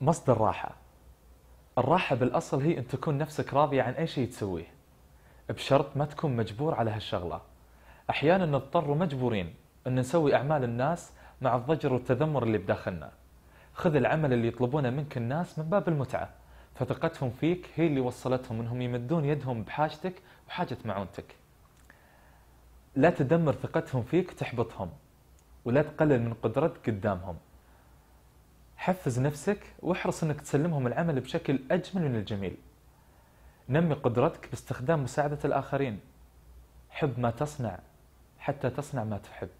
مصدر راحة الراحة بالأصل هي أن تكون نفسك راضية عن أي شيء تسويه بشرط ما تكون مجبور على هالشغلة أحيانا نضطر مجبورين أن نسوي أعمال الناس مع الضجر والتذمر اللي بداخلنا خذ العمل اللي يطلبونه منك الناس من باب المتعة فثقتهم فيك هي اللي وصلتهم انهم يمدون يدهم بحاجتك وحاجة معونتك لا تدمر ثقتهم فيك تحبطهم ولا تقلل من قدرتك قدامهم حفز نفسك واحرص أنك تسلمهم العمل بشكل أجمل من الجميل نمي قدرتك باستخدام مساعدة الآخرين حب ما تصنع حتى تصنع ما تحب